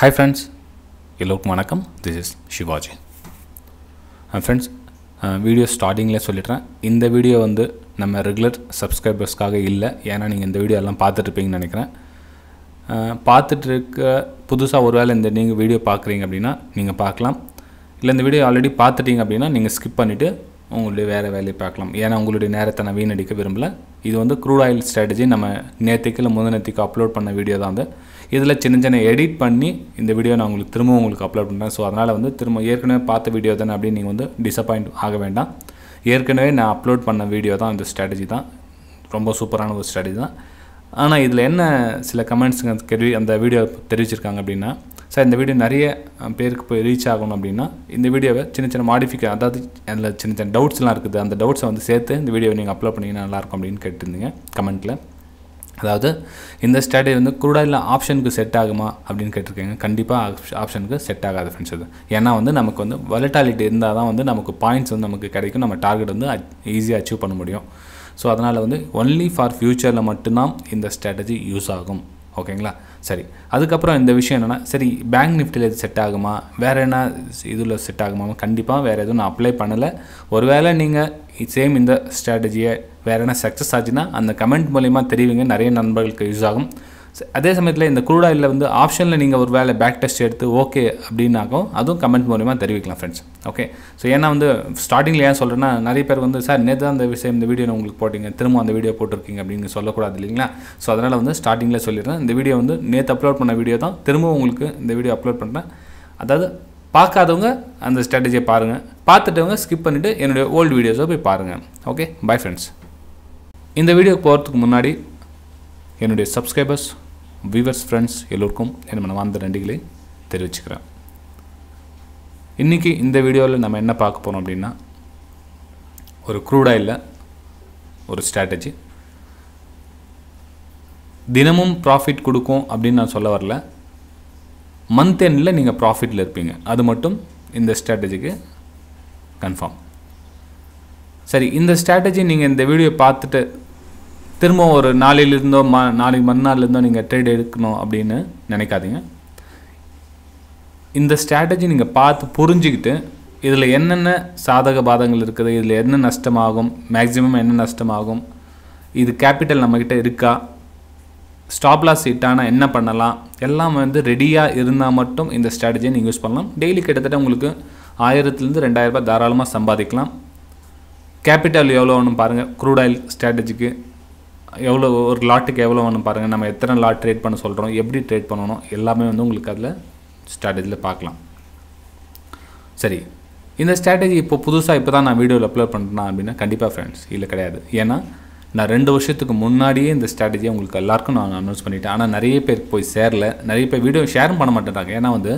hi friends எல்லோருக்கும் வணக்கம் this is Shivaji friends video ஸ்டார்டிங்கில் சொல்லிடுறேன் இந்த வீடியோ வந்து நம்ம ரெகுலர் சப்ஸ்கிரைபர்ஸ்க்காக இல்லை ஏன்னா நீங்கள் இந்த வீடியோ எல்லாம் பார்த்துட்ருப்பீங்கன்னு நினைக்கிறேன் பார்த்துட்டு இருக்க புதுசாக ஒரு வேளை இந்த நீங்கள் வீடியோ பார்க்குறீங்க அப்படின்னா நீங்கள் பார்க்கலாம் இல்லை இந்த வீடியோ ஆல்ரெடி பார்த்துட்டீங்க அப்படின்னா நீங்கள் ஸ்கிப் பண்ணிவிட்டு உங்களுடைய வேறு வேலையை பார்க்கலாம் ஏன்னா உங்களுடைய நேரத்தை நான் வீணடிக்க விரும்பலை இது வந்து க்ரூட் ஆயில் ஸ்ட்ராட்டஜி நம்ம நேற்றுக்கு இல்லை முந்தினத்துக்கு அப்லோட் பண்ண வீடியோ தான் வந்து இதில் சின்ன சின்ன எடிட் பண்ணி இந்த வீடியோ நான் உங்களுக்கு திரும்ப உங்களுக்கு அப்லோட் பண்ணுறேன் ஸோ அதனால் வந்து திரும்ப ஏற்கனவே பார்த்த வீடியோ தானே அப்படின்னு நீங்கள் வந்து டிசப்பாயிண்ட் ஆக வேண்டாம் ஏற்கனவே நான் அப்லோட் பண்ண வீடியோ தான் இந்த ஸ்ட்ராட்டஜி தான் ரொம்ப சூப்பரான ஒரு ஸ்ட்ராட்டஜி தான் ஆனால் இதில் என்ன சில கமெண்ட்ஸுங்க அந்த வீடியோ தெரிவிச்சிருக்காங்க அப்படின்னா சார் இந்த வீடியோ நிறைய பேருக்கு போய் ரீச் ஆகணும் அப்படின்னா இந்த வீடியோவை சின்ன சின்ன மாடிஃபிகே அதாவது அதில் சின்ன சின்ன டவுட்ஸ்லாம் இருக்குது அந்த டவுட்ஸை வந்து சேர்த்து இந்த வீடியோவை நீங்கள் அப்லோட் பண்ணிங்கன்னா நல்லாயிருக்கும் அப்படின்னு கேட்டிருந்தீங்க கமெண்ட்டில் அதாவது இந்த ஸ்ட்ராட்டஜி வந்து குரூடாயில் ஆப்ஷனுக்கு செட் ஆகுமா அப்படின்னு கேட்டிருக்கேங்க கண்டிப்பாக ஆப்ஷனுக்கு செட் ஆகாது ஃப்ரெண்ட்ஸ் அது ஏன்னா வந்து நமக்கு வந்து வலட்டாலிட்டி இருந்தால் தான் வந்து நமக்கு பாயிண்ட்ஸ் வந்து நமக்கு கிடைக்கும் நம்ம டார்கெட் வந்து ஈஸியாக அச்சீவ் பண்ண முடியும் ஸோ அதனால் வந்து ஒன்லி ஃபார் ஃப்யூச்சரில் மட்டும்தான் இந்த ஸ்ட்ராட்டஜி யூஸ் ஆகும் ஓகேங்களா சரி அதுக்கப்புறம் இந்த விஷயம் என்னென்னா சரி பேங்க் நிஃப்டியில் இது செட் ஆகுமா வேறு என்ன இதில் செட் ஆகுமா கண்டிப்பாக வேறு எதுவும் நான் அப்ளை பண்ணலை ஒருவேளை நீங்கள் சேம் இந்த ஸ்ட்ராட்டஜியை வேறு என்ன சக்ஸஸ் ஆச்சுன்னா அந்த கமெண்ட் மூலிமா தெரிவிங்க நிறைய நண்பர்களுக்கு யூஸ் ஆகும் அதே சமயத்தில் இந்த குரூட் ஆயிலில் வந்து ஆப்ஷனில் நீங்கள் ஒரு வேலை பேக் டெஸ்ட் எடுத்து ஓகே அப்படின்னாக்கும் அதுவும் கமெண்ட் மூலிமா தெரிவிக்கலாம் ஃப்ரெண்ட்ஸ் ஓகே ஸோ ஏன்னா வந்து ஸ்டார்டிங்கில் ஏன் சொல்கிறேன்னா நிறைய பேர் வந்து சார் நேற்று தான் அந்த விஷயம் இந்த வீடியோ உங்களுக்கு போட்டிங்க திரும்ப அந்த வீடியோ போட்டிருக்கீங்க அப்படின்னு சொல்லக்கூடாது இல்லைங்களா ஸோ அதனால் வந்து ஸ்டார்டிங்கில் சொல்லிடுறேன் இந்த வீடியோ வந்து நேற்று அப்லோட் பண்ண வீடியோ தான் திரும்ப உங்களுக்கு இந்த வீடியோ அப்லோட் பண்ணுறேன் அதாவது பார்க்காதவங்க அந்த ஸ்ட்ராட்டஜியை பாருங்கள் பார்த்துட்டவங்க ஸ்கிப் பண்ணிவிட்டு என்னுடைய ஓல்டு வீடியோஸை போய் பாருங்கள் ஓகே பை ஃப்ரெண்ட்ஸ் இந்த வீடியோ போகிறதுக்கு முன்னாடி என்னுடைய சப்ஸ்கிரைபர்ஸ் வியூவர்ஸ் ஃப்ரெண்ட்ஸ் எல்லோருக்கும் என் மனமார்ந்த நன்றிகளை தெரிவிச்சுக்கிறேன் இன்றைக்கி இந்த வீடியோவில் நம்ம என்ன பார்க்க போகிறோம் அப்படின்னா ஒரு க்ரூடாயில் ஒரு ஸ்ட்ராட்டஜி தினமும் ப்ராஃபிட் கொடுக்கும் அப்படின்னு நான் சொல்ல வரல மந்த் எண்டில் நீங்கள் ப்ராஃபிட்டில் இருப்பீங்க அது மட்டும் இந்த ஸ்ட்ராட்டஜிக்கு கன்ஃபார்ம் சரி இந்த ஸ்ட்ராட்டஜி நீங்கள் இந்த வீடியோ பார்த்துட்டு திரும்ப ஒரு நாளையிலிருந்தோ மா நாளைக்கு மறுநாள்லேருந்தோ நீங்கள் ட்ரேட் எடுக்கணும் அப்படின்னு நினைக்காதீங்க இந்த ஸ்ட்ராட்டஜி நீங்கள் பார்த்து புரிஞ்சுக்கிட்டு இதில் என்னென்ன சாதக பாதங்கள் இருக்குது இதில் என்ன நஷ்டமாகும் மேக்ஸிமம் என்ன நஷ்டமாகும் இது கேபிட்டல் நம்மக்கிட்ட இருக்கா ஸ்டாப் லாஸ் என்ன பண்ணலாம் எல்லாம் வந்து ரெடியாக இருந்தால் மட்டும் இந்த ஸ்ட்ராட்டஜியை நீங்கள் யூஸ் பண்ணலாம் டெய்லி கிட்டத்தட்ட உங்களுக்கு ஆயிரத்துலேருந்து ரெண்டாயிரரூபா தாராளமாக சம்பாதிக்கலாம் கேபிட்டல் ஒன்று பாருங்கள் க்ரூட் ஆயில் ஸ்ட்ராட்டஜிக்கு எவ்வளோ ஒரு லாட்டுக்கு எவ்வளோ வேணும் பாருங்கள் நம்ம எத்தனை லாட் ட்ரேட் பண்ண சொல்கிறோம் எப்படி ட்ரேட் பண்ணணும் எல்லாமே வந்து உங்களுக்கு அதில் ஸ்ட்ராட்டஜியில் பார்க்கலாம் சரி இந்த ஸ்ட்ராட்டஜி இப்போ புதுசாக இப்போ தான் நான் வீடியோவில் அப்லோட் பண்ணுறேன் அப்படின்னா கண்டிப்பாக ஃப்ரெண்ட்ஸ் இல்லை கிடையாது ஏன்னா நான் ரெண்டு வருஷத்துக்கு முன்னாடியே இந்த ஸ்ட்ராட்டஜியை உங்களுக்கு எல்லாருக்கும் நான் அனௌன்ஸ் பண்ணிட்டேன் ஆனால் நிறைய பேர் போய் சேரல நிறைய பேர் வீடியோ ஷேரும் பண்ண மாட்டேறாங்க ஏன்னா வந்து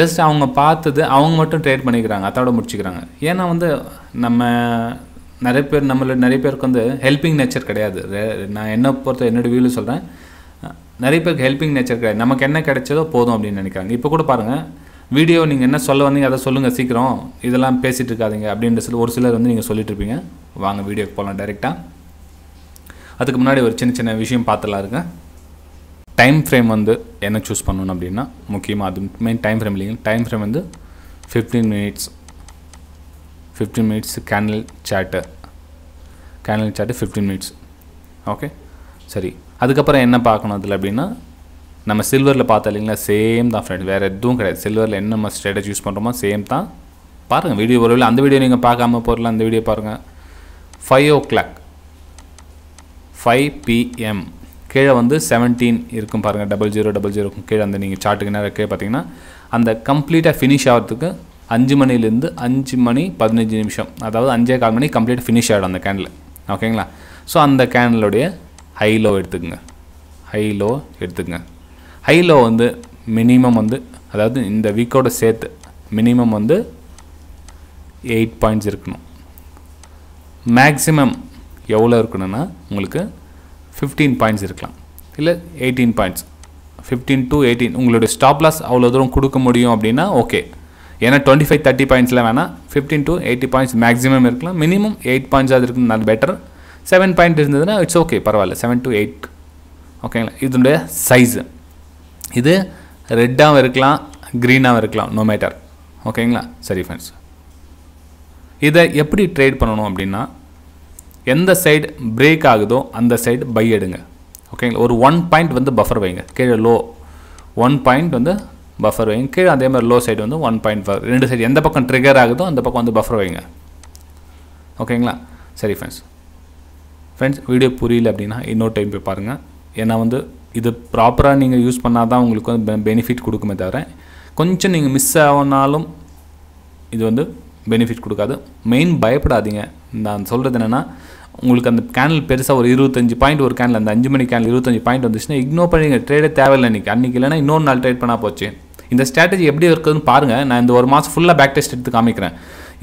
ஜஸ்ட் அவங்க பார்த்தது அவங்க மட்டும் ட்ரேட் பண்ணிக்கிறாங்க அதோட முடிச்சுக்கிறாங்க ஏன்னா வந்து நம்ம நிறைய பேர் நம்மள நிறைய பேருக்கு வந்து ஹெல்பிங் நேச்சர் கிடையாது நான் என்ன பொறுத்த என்னோடய வியூவில் சொல்கிறேன் நிறைய பேருக்கு ஹெல்பிங் நேச்சர் கிடையாது நமக்கு என்ன கிடைச்சதோ போதும் அப்படின்னு நினைக்கிறாங்க இப்போ கூட பாருங்கள் வீடியோ நீங்கள் என்ன சொல்ல வந்தீங்க அதை சொல்லுங்கள் சீக்கிரம் இதெல்லாம் பேசிகிட்டு இருக்காதிங்க அப்படின்ற சொல்லி ஒரு சிலர் வந்து நீங்கள் சொல்லிட்டு இருப்பீங்க வாங்க வீடியோக்கு போகலாம் டைரெக்டாக அதுக்கு முன்னாடி ஒரு சின்ன சின்ன விஷயம் பார்த்துலாம் இருக்கேன் டைம் ஃப்ரேம் வந்து என்ன சூஸ் பண்ணணும் அப்படின்னா முக்கியமாக அது மெயின் டைம் ஃப்ரேம் இல்லைங்க டைம் ஃப்ரேம் வந்து fifteen minutes fifteen minutes candle chart candle chart fifteen minutes okay சரி அதுக்கப்புறம் என்ன பார்க்கணும் அதில் அப்படின்னா நம்ம சில்வரில் பார்த்தா இல்லைங்களா சேம் தான் ஃப்ரெண்ட்ஸ் வேறு எதுவும் கிடையாது சில்வரில் என்ன நம்ம ஸ்ட்ராட்டஜி யூஸ் பண்ணுறோமோ சேம் தான் பாருங்கள் வீடியோ ஒருவேளை அந்த வீடியோ நீங்கள் பார்க்காம போகிறல அந்த வீடியோ பாருங்கள் five o'clock five PM கீழே வந்து செவன்டீன் இருக்கும் பாருங்கள் டபுள் ஜீரோ டபுள் ஜீரோ கீழே அந்த நீங்கள் சார்ட்டுக்கு நேரம் கீழே பார்த்தீங்கன்னா அந்த கம்ப்ளீட்டாக ஃபினிஷ் ஆகிறதுக்கு அஞ்சு மணிலேருந்து அஞ்சு மணி பதினஞ்சு நிமிஷம் அதாவது அஞ்சே கால் மணி கம்ப்ளீட் ஃபினிஷ் ஆகிடும் அந்த கேண்டில் ஓகேங்களா ஸோ அந்த கேண்டலுடைய ஹைலோ எடுத்துக்கோங்க ஹைலோ எடுத்துக்கோங்க ஹைலோ வந்து மினிமம் வந்து அதாவது இந்த வீக்கோட சேர்த்து மினிமம் வந்து எயிட் பாயிண்ட்ஸ் இருக்கணும் மேக்ஸிமம் எவ்வளோ இருக்கணும்னா உங்களுக்கு ஃபிஃப்டீன் பாயிண்ட்ஸ் இருக்கலாம் இல்லை eighteen points fifteen to eighteen உங்களுடைய ஸ்டாப் லாஸ் அவ்வளோ தூரம் கொடுக்க முடியும் அப்படின்னா ஓகே ஏன்னா டுவெண்ட்டி ஃபைவ் தேர்ட்டி பாயிண்ட்ஸில் வேணால் fifteen to eighty points maximum இருக்கலாம் மினிமம் எயிட் பாயிண்ட்ஸ் அது இருக்கும் அது பெட்டர் செவன் பாயிண்ட் இருந்ததுன்னா இட்ஸ் ஓகே பரவாயில்ல செவன் டு எயிட் ஓகேங்களா இதனுடைய சைஸு இது ரெட்டாகவும் இருக்கலாம் க்ரீனாகவும் இருக்கலாம் நோ மேட்டர் ஓகேங்களா சரி ஃப்ரெண்ட்ஸ் இதை எப்படி ட்ரேட் பண்ணணும் அப்படின்னா எந்த சைடு பிரேக் ஆகுதோ அந்த சைடு பை எடுங்க ஓகேங்களா ஒரு ஒன் பாயிண்ட் வந்து பஃபர் வைங்க கீழே லோ ஒன் பாயிண்ட் வந்து பஃபர் வைங்க கீழே அதே மாதிரி லோ சைடு வந்து ஒன் பாயிண்ட் ஃபைவ் ரெண்டு சைடு எந்த பக்கம் ட்ரிகர் ஆகுதோ அந்த பக்கம் வந்து பஃபர் வைங்க ஓகேங்களா சரி ஃப்ரெண்ட்ஸ் ஃப்ரெண்ட்ஸ் வீடியோ புரியல அப்படின்னா இன்னொரு டைம் போய் பாருங்கள் ஏன்னா வந்து இது ப்ராப்பராக நீங்கள் யூஸ் பண்ணால் தான் உங்களுக்கு வந்து பெனிஃபிட் கொடுக்குமே தவிர கொஞ்சம் நீங்கள் மிஸ் ஆகினாலும் இது வந்து பெனிஃபிட் கொடுக்காது மெயின் பயப்படாதீங்க நான் சொல்கிறது என்னென்னா உங்களுக்கு அந்த கேனில் பெருசாக ஒரு இருபத்தஞ்சு பாயிண்ட் ஒரு கேனல் அந்த அஞ்சு மணி கேனல் இருபத்தஞ்சி பாயிண்ட் வந்துச்சுன்னா இக்னோர் நீங்கள் ட்ரேடே தேவையில்லை இன்றைக்கி அன்றைக்கி இல்லைன்னா இன்னொரு நாள் ட்ரேட் பண்ணால் போச்சு இந்த ஸ்ட்ராட்டஜி எப்படி இருக்குதுன்னு பாருங்கள் நான் இந்த ஒரு மாதம் ஃபுல்லாக பேக் டெஸ்ட் எடுத்து காமிக்கிறேன்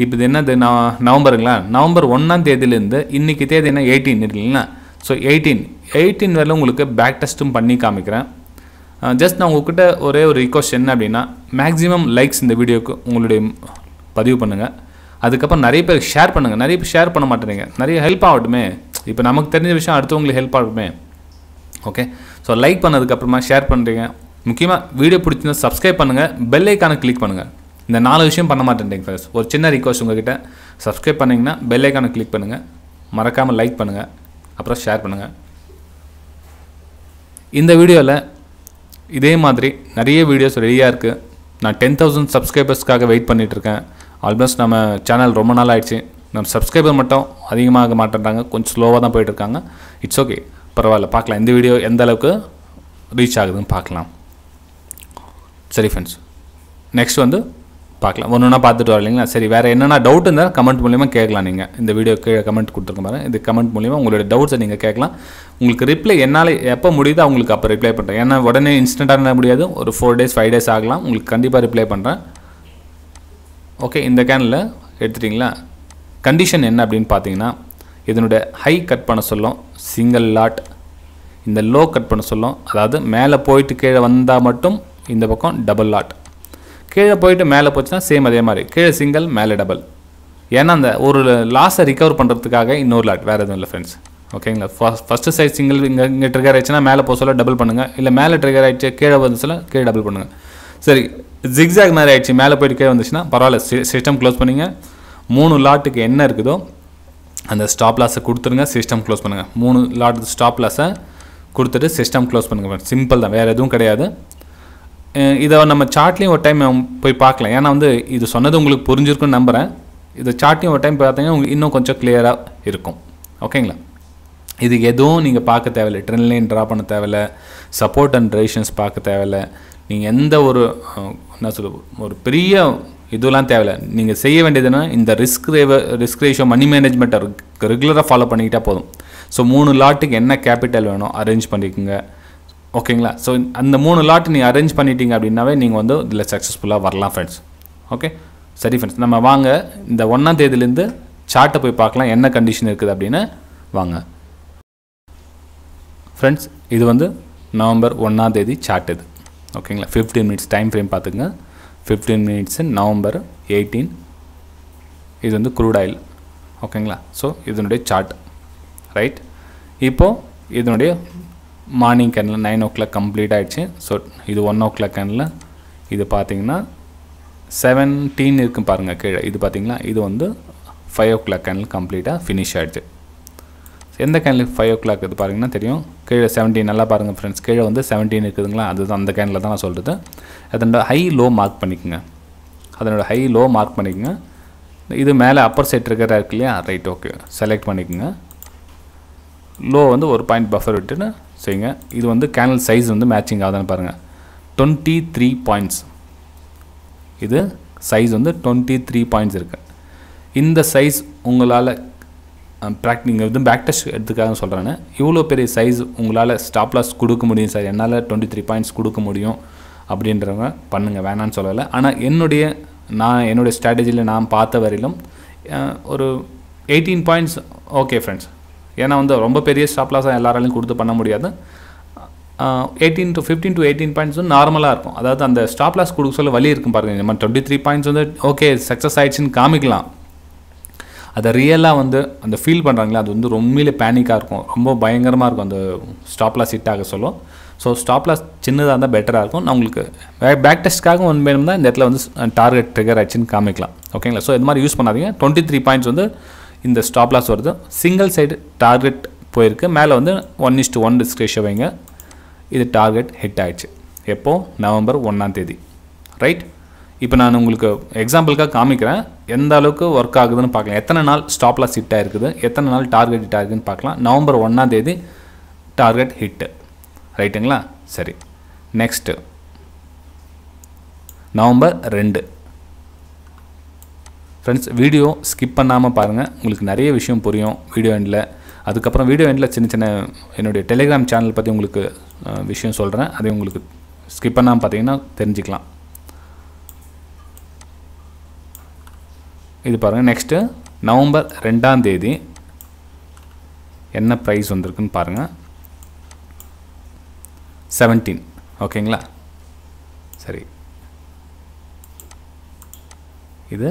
இப்போ இது என்னது நான் நவம்பருங்களா நவம்பர் ஒன்றாம் தேதியிலேருந்து இன்றைக்கி தேதி என்ன எயிட்டீன் இல்லைங்களா ஸோ எயிட்டீன் எயிட்டீன் வரையில் உங்களுக்கு பேக் டெஸ்ட்டும் பண்ணி காமிக்கிறேன் ஜஸ்ட் நான் உங்ககிட்ட ஒரே ஒரு ரிக்வஸ்ட் என்ன அப்படின்னா மேக்ஸிமம் லைக்ஸ் இந்த வீடியோக்கு உங்களுடைய பதிவு பண்ணுங்கள் அதுக்கப்புறம் நிறைய பேர் ஷேர் பண்ணுங்கள் நிறைய பேர் ஷேர் பண்ண மாட்டேறீங்க நிறைய ஹெல்ப் ஆகட்டுமே இப்போ நமக்கு தெரிஞ்ச விஷயம் அடுத்தவங்களுக்கு ஹெல்ப் ஆகட்டுமே ஓகே ஸோ லைக் பண்ணதுக்கப்புறமா ஷேர் பண்ணுறீங்க முக்கியமாக வீடியோ பிடிச்சிருந்தா சப்ஸ்கிரைப் பண்ணுங்கள் பெல் ஐக்கானை கிளிக் பண்ணுங்கள் இந்த நாலு விஷயம் பண்ண மாட்டேன் ஃபர்ஸ்ட் ஒரு சின்ன ரிக்வஸ்ட் உங்ககிட்ட சப்ஸ்கிரைப் பண்ணிங்கன்னா பெல் ஐக்கானை கிளிக் பண்ணுங்கள் மறக்காமல் லைக் பண்ணுங்கள் அப்புறம் ஷேர் பண்ணுங்கள் இந்த வீடியோவில் இதே மாதிரி நிறைய வீடியோஸ் ரெடியாக இருக்குது நான் டென் தௌசண்ட் சப்ஸ்கிரைபர்ஸ்க்காக வெயிட் பண்ணிகிட்ருக்கேன் ஆல்மோஸ்ட் நம்ம சேனல் ரொம்ப நாள் ஆயிடுச்சு நம்ம சப்ஸ்கிரைபர் மட்டும் அதிகமாக மாட்டேன்றாங்க கொஞ்சம் ஸ்லோவாக தான் போயிட்டுருக்காங்க இட்ஸ் ஓகே பரவாயில்ல பார்க்கலாம் இந்த வீடியோ எந்த அளவுக்கு ரீச் ஆகுதுன்னு பார்க்கலாம் சரி ஃப்ரெண்ட்ஸ் நெக்ஸ்ட் வந்து பார்க்கலாம் ஒன்று ஒன்றா பார்த்துட்டு வரலீங்களா சரி வேறு என்னென்ன டவுட் இருந்தால் கமெண்ட் மூலிமா கேட்கலாம் நீங்கள் இந்த வீடியோ கீழே கமெண்ட் கொடுத்துருக்க பாருங்கள் இது கமெண்ட் மூலிமா உங்களோட டவுட்ஸை நீங்கள் கேட்கலாம் உங்களுக்கு ரிப்ளை என்னால் எப்போ முடியுதோ அவங்களுக்கு அப்போ ரிப்ளை பண்ணுறேன் ஏன்னா உடனே இன்ஸ்டண்ட்டாக முடியாது ஒரு ஃபோர் டேஸ் ஃபைவ் டேஸ் ஆகலாம் உங்களுக்கு கண்டிப்பாக ரிப்ளை பண்ணுறேன் ஓகே இந்த கேனில் எடுத்துட்டிங்களா கண்டிஷன் என்ன அப்படின்னு பார்த்தீங்கன்னா இதனுடைய ஹை கட் பண்ண சொல்லும் சிங்கிள் லாட் இந்த லோ கட் பண்ண சொல்லும் அதாவது மேலே போயிட்டு கீழே வந்தால் மட்டும் இந்த பக்கம் டபுள் லாட் கீழே போயிட்டு மேலே போச்சுன்னா சேம் அதே மாதிரி கீழே சிங்கிள் மேலே டபுள் ஏன்னா அந்த ஒரு லாஸை ரிகவர் பண்ணுறதுக்காக இன்னொரு லாட் வேறு எதுவும் இல்லை ஃப்ரெண்ட்ஸ் ஓகேங்களா ஃபஸ்ட் ஃபஸ்ட்டு சைஸ் சிங்கிள் இங்கே இங்கே ட்ரிகர் ஆயிடுச்சுன்னா மேலே போக சொல்ல டபுள் பண்ணுங்கள் இல்லை மேலே ட்ரிகர் ஆயிடுச்சு கீழே வந்துச்சுல கீழே டபுள் பண்ணுங்கள் சரி ஜிக்ஸாக் மாதிரி ஆயிடுச்சு மேலே போயிட்டு கீழே வந்துச்சுன்னா பரவாயில்ல சிஸ்டம் க்ளோஸ் பண்ணிங்க மூணு லாட்டுக்கு என்ன இருக்குதோ அந்த ஸ்டாப் லாஸை கொடுத்துருங்க சிஸ்டம் க்ளோஸ் பண்ணுங்கள் மூணு லாட் ஸ்டாப் லாஸை கொடுத்துட்டு சிஸ்டம் க்ளோஸ் பண்ணுங்கள் சிம்பிள் தான் வேறு எதுவும் கிடையாது இதை நம்ம சார்ட்லேயும் ஒரு டைம் போய் பார்க்கலாம் ஏன்னா வந்து இது சொன்னது உங்களுக்கு புரிஞ்சிருக்குன்னு நம்புகிறேன் இதை சார்ட்லேயும் ஒரு டைம் பார்த்தீங்கன்னா உங்களுக்கு இன்னும் கொஞ்சம் கிளியராக இருக்கும் ஓகேங்களா இது எதுவும் நீங்கள் பார்க்க தேவையில்லை ட்ரெண்ட்லேயும் ட்ரா பண்ண தேவையில்ல சப்போர்ட் அண்ட் ரேஷன்ஸ் பார்க்க தேவையில்ல நீங்கள் எந்த ஒரு என்ன சொல்ல ஒரு பெரிய இதெல்லாம் தேவையில்ல நீங்கள் செய்ய வேண்டியதுன்னா இந்த ரிஸ்க் ரிஸ்க் ரேஷியோ மணி மேனேஜ்மெண்ட்டை ரெகுலராக ஃபாலோ பண்ணிக்கிட்டால் போதும் ஸோ மூணு லாட்டுக்கு என்ன கேபிட்டல் வேணும் அரேஞ்ச் பண்ணிக்கோங்க ஓகேங்களா ஸோ அந்த மூணு லாட் நீங்கள் அரேஞ்ச் பண்ணிட்டீங்க அப்படின்னாவே நீங்கள் வந்து இதில் சக்ஸஸ்ஃபுல்லாக வரலாம் ஃப்ரெண்ட்ஸ் ஓகே சரி ஃப்ரெண்ட்ஸ் நம்ம வாங்க இந்த ஒன்றாம் தேதியிலேருந்து சார்ட்டை போய் பார்க்கலாம் என்ன கண்டிஷன் இருக்குது அப்படின்னு வாங்க ஃப்ரெண்ட்ஸ் இது வந்து நவம்பர் ஒன்றாம் தேதி சார்ட் இது ஓகேங்களா ஃபிஃப்டீன் மினிட்ஸ் டைம் ஃப்ரேம் பார்த்துங்க ஃபிஃப்டீன் மினிட்ஸு நவம்பர் எயிட்டீன் இது வந்து குரூட் ஆயில் ஓகேங்களா ஸோ இதனுடைய சார்ட் ரைட் இப்போது இதனுடைய morning candle nine o'clock complete ஆகிடுச்சு ஸோ இது ஒன் ஓ கிளாக் கேனில் இது பார்த்தீங்கன்னா செவன்டீன் இருக்கும் பாருங்கள் கீழே இது பார்த்திங்கன்னா இது வந்து ஃபைவ் ஓ கிளாக் கேனில் கம்ப்ளீட்டாக ஃபினிஷ் ஆகிடுச்சு எந்த கேனில் ஃபைவ் ஓ கிளாக் இது பாருங்கன்னா தெரியும் கீழே செவன்டீன் நல்லா பாருங்கள் ஃப்ரெண்ட்ஸ் கீழே வந்து செவன்டீன் இருக்குதுங்களா அதுதான் அந்த கேனில் தான் நான் சொல்கிறது அதனோட ஹை லோ மார்க் பண்ணிக்கோங்க அதனோட ஹை லோ மார்க் பண்ணிக்கோங்க இது மேலே அப்பர் சைட் இருக்கிற இருக்கு இல்லையா ரைட் ஓகே செலக்ட் பண்ணிக்கோங்க லோ வந்து ஒரு பாயிண்ட் பஃபர் விட்டுன்னு சரிங்க இது வந்து கேனல் சைஸ் வந்து மேட்சிங் ஆகுதுன்னு பாருங்கள் டுவெண்ட்டி த்ரீ பாயிண்ட்ஸ் இது சைஸ் வந்து டுவெண்ட்டி த்ரீ பாயிண்ட்ஸ் இருக்குது இந்த சைஸ் உங்களால் ப்ராக்டி நீங்கள் வந்து பேக் டெஸ்ட் எடுத்துக்காக சொல்கிறேன்னு இவ்வளோ பெரிய சைஸ் உங்களால் ஸ்டாப் லாஸ் கொடுக்க முடியும் சார் என்னால் டுவெண்ட்டி த்ரீ பாயிண்ட்ஸ் கொடுக்க முடியும் அப்படின்றவங்க பண்ணுங்கள் வேணான்னு சொல்லலை ஆனால் என்னுடைய நான் என்னுடைய ஸ்ட்ராட்டஜியில் நான் பார்த்த வரையிலும் ஒரு எயிட்டீன் பாயிண்ட்ஸ் ஓகே ஃப்ரெண்ட்ஸ் ஏன்னா வந்து ரொம்ப பெரிய ஸ்டாப் லாஸாக எல்லாராலையும் கொடுத்து பண்ண முடியாது eighteen to fifteen to eighteen points வந்து நார்மலாக இருக்கும் அதாவது அந்த ஸ்டாப் லாஸ் கொடுக்க சொல்ல வழி இருக்கும் பாருங்கள் நம்ம டுவெண்ட்டி த்ரீ பாயிண்ட்ஸ் வந்து ஓகே சக்ஸஸ் ஆகிடுச்சின்னு காமிக்கலாம் அதை ரியலாக வந்து அந்த ஃபீல் பண்ணுறாங்களே அது வந்து ரொம்பவே பேனிக்காக இருக்கும் ரொம்ப பயங்கரமாக இருக்கும் அந்த ஸ்டாப் லாஸ் ஹிட் ஆக சொல்லும் ஸோ ஸ்டாப் லாஸ் சின்னதாக இருந்தால் பெட்டராக இருக்கும் நான் உங்களுக்கு பேக் டெஸ்ட்காக ஒன் வேணும் தான் இந்த இடத்துல வந்து டார்கெட் ட்ரிகர் ஆச்சுன்னு காமிக்கலாம் ஓகேங்களா ஸோ இது மாதிரி யூஸ் பண்ணாதீங்க டுவெண்ட்டி த்ரீ பாயிண்ட்ஸ் வந்து இந்த ஸ்டாப் லாஸ் வருது சிங்கிள் சைடு டார்கெட் போயிருக்கு மேலே வந்து ஒன் இஸ்ட்டு ஒன் டிஸ்க்ரேஷ வைங்க இது டார்கெட் ஹிட் ஆகிடுச்சு எப்போது நவம்பர் ஒன்றாம் தேதி ரைட் இப்போ நான் உங்களுக்கு எக்ஸாம்பிளுக்காக காமிக்கிறேன் எந்த அளவுக்கு ஒர்க் ஆகுதுன்னு பார்க்கலாம் எத்தனை நாள் ஸ்டாப் லாஸ் ஹிட் ஆகிருக்குது எத்தனை நாள் டார்கெட் ஹிட் ஆகுதுன்னு பார்க்கலாம் நவம்பர் ஒன்றாம் தேதி டார்கெட் ஹிட்டு ரைட்டுங்களா சரி நெக்ஸ்ட்டு நவம்பர் ரெண்டு ஃப்ரெண்ட்ஸ் வீடியோ ஸ்கிப் பண்ணாமல் பாருங்கள் உங்களுக்கு நிறைய விஷயம் புரியும் வீடியோ எண்டில் அதுக்கப்புறம் வீடியோ எண்டில் சின்ன சின்ன என்னுடைய டெலிகிராம் சேனல் பற்றி உங்களுக்கு விஷயம் சொல்கிறேன் அதை உங்களுக்கு ஸ்கிப் பண்ணாமல் பார்த்தீங்கன்னா தெரிஞ்சுக்கலாம் இது பாருங்கள் நெக்ஸ்ட்டு நவம்பர் ரெண்டாம் தேதி என்ன ப்ரைஸ் வந்திருக்குன்னு பாருங்கள் செவன்டீன் ஓகேங்களா சரி இது